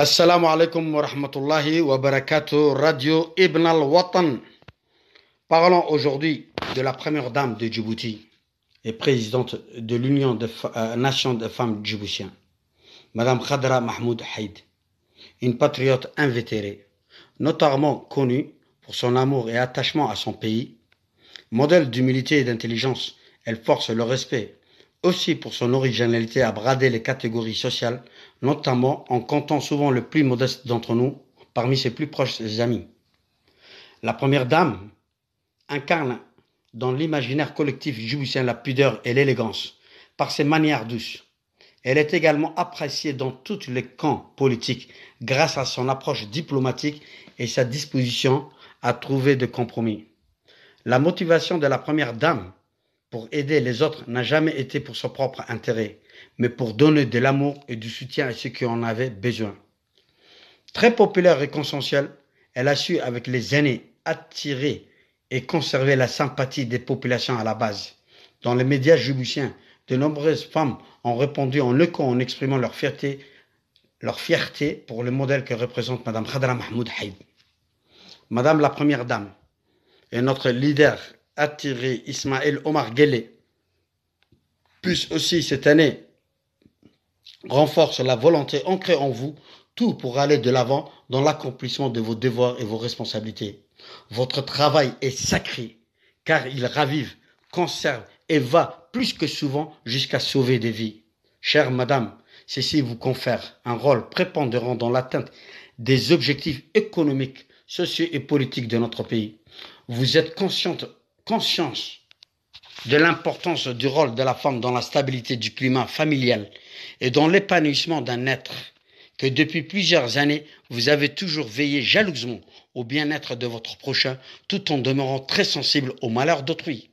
Assalamu alaikum wa rahmatullahi wa barakatuh, radio Ibn al-Watan. Parlons aujourd'hui de la première dame de Djibouti et présidente de l'Union des euh, Nations des Femmes Djiboutiennes, Madame Khadra Mahmoud Haïd, une patriote invétérée, notamment connue pour son amour et attachement à son pays. Modèle d'humilité et d'intelligence, elle force le respect aussi pour son originalité à brader les catégories sociales notamment en comptant souvent le plus modeste d'entre nous parmi ses plus proches amis. La première dame incarne dans l'imaginaire collectif jubicien la pudeur et l'élégance par ses manières douces. Elle est également appréciée dans tous les camps politiques grâce à son approche diplomatique et sa disposition à trouver des compromis. La motivation de la première dame pour aider les autres n'a jamais été pour son propre intérêt, mais pour donner de l'amour et du soutien à ceux qui en avaient besoin. Très populaire et consensuelle, elle a su, avec les années, attirer et conserver la sympathie des populations à la base. Dans les médias jubusiens, de nombreuses femmes ont répondu en écho en exprimant leur fierté, leur fierté pour le modèle que représente Madame Khadra Mahmoud Haïd. Madame la Première Dame et notre leader attiré Ismaël Omar Ghele puisse aussi cette année renforce la volonté ancrée en vous, tout pour aller de l'avant dans l'accomplissement de vos devoirs et vos responsabilités. Votre travail est sacré, car il ravive, conserve et va plus que souvent jusqu'à sauver des vies. Chère madame, ceci vous confère un rôle prépondérant dans l'atteinte des objectifs économiques, sociaux et politiques de notre pays. Vous êtes consciente conscience de l'importance du rôle de la femme dans la stabilité du climat familial et dans l'épanouissement d'un être que depuis plusieurs années, vous avez toujours veillé jalousement au bien-être de votre prochain tout en demeurant très sensible au malheur d'autrui.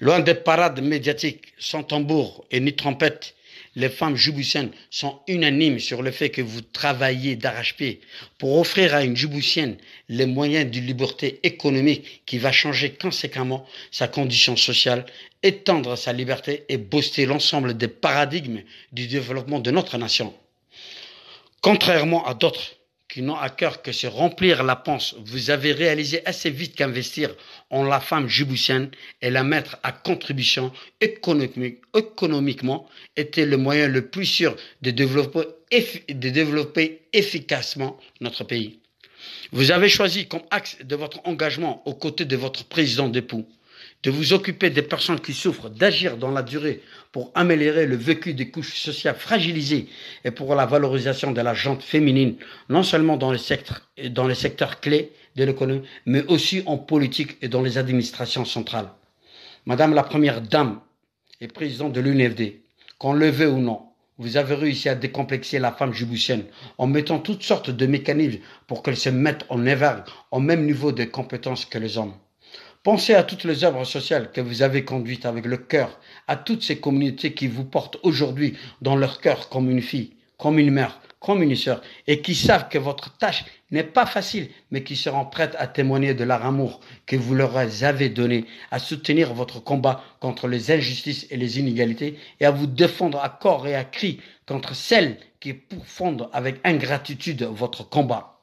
Loin des parades médiatiques sans tambour et ni trompette les femmes djiboutiennes sont unanimes sur le fait que vous travaillez d'arrache-pied pour offrir à une djiboutienne les moyens d'une liberté économique qui va changer conséquemment sa condition sociale, étendre sa liberté et booster l'ensemble des paradigmes du développement de notre nation. Contrairement à d'autres, qui n'ont à cœur que se remplir la panse, vous avez réalisé assez vite qu'investir en la femme jiboutienne et la mettre à contribution économiquement était le moyen le plus sûr de développer, de développer efficacement notre pays. Vous avez choisi comme axe de votre engagement aux côtés de votre président d'époux de vous occuper des personnes qui souffrent, d'agir dans la durée pour améliorer le vécu des couches sociales fragilisées et pour la valorisation de la gente féminine, non seulement dans les secteurs, dans les secteurs clés de l'économie, mais aussi en politique et dans les administrations centrales. Madame la Première Dame et Présidente de l'UNFD, qu'on le veuille ou non, vous avez réussi à décomplexer la femme juboussienne en mettant toutes sortes de mécanismes pour qu'elle se mette en éveil au même niveau de compétences que les hommes. Pensez à toutes les œuvres sociales que vous avez conduites avec le cœur, à toutes ces communautés qui vous portent aujourd'hui dans leur cœur comme une fille, comme une mère, comme une sœur, et qui savent que votre tâche n'est pas facile, mais qui seront prêtes à témoigner de leur amour que vous leur avez donné, à soutenir votre combat contre les injustices et les inégalités, et à vous défendre à corps et à cri contre celles qui pourfondent avec ingratitude votre combat.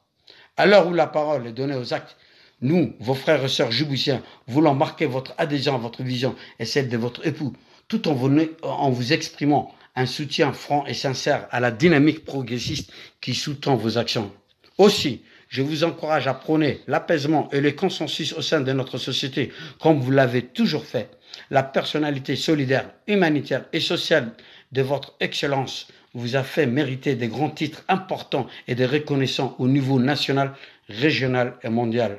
À l'heure où la parole est donnée aux actes, nous, vos frères et sœurs juboutiens, voulons marquer votre adhésion à votre vision et celle de votre époux, tout en vous, exprimant un soutien franc et sincère à la dynamique progressiste qui sous-tend vos actions. Aussi, je vous encourage à prôner l'apaisement et le consensus au sein de notre société, comme vous l'avez toujours fait. La personnalité solidaire, humanitaire et sociale de votre excellence vous a fait mériter des grands titres importants et des reconnaissants au niveau national, régional et mondial.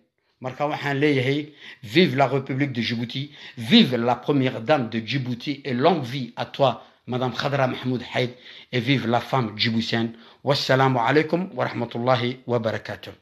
waxaan vive la république de djibouti vive la première dame de djibouti et longue vie à toi madame khadra mahmoud haid et vive la femme djiboutienne wa rahmatullahi wa barakatuh.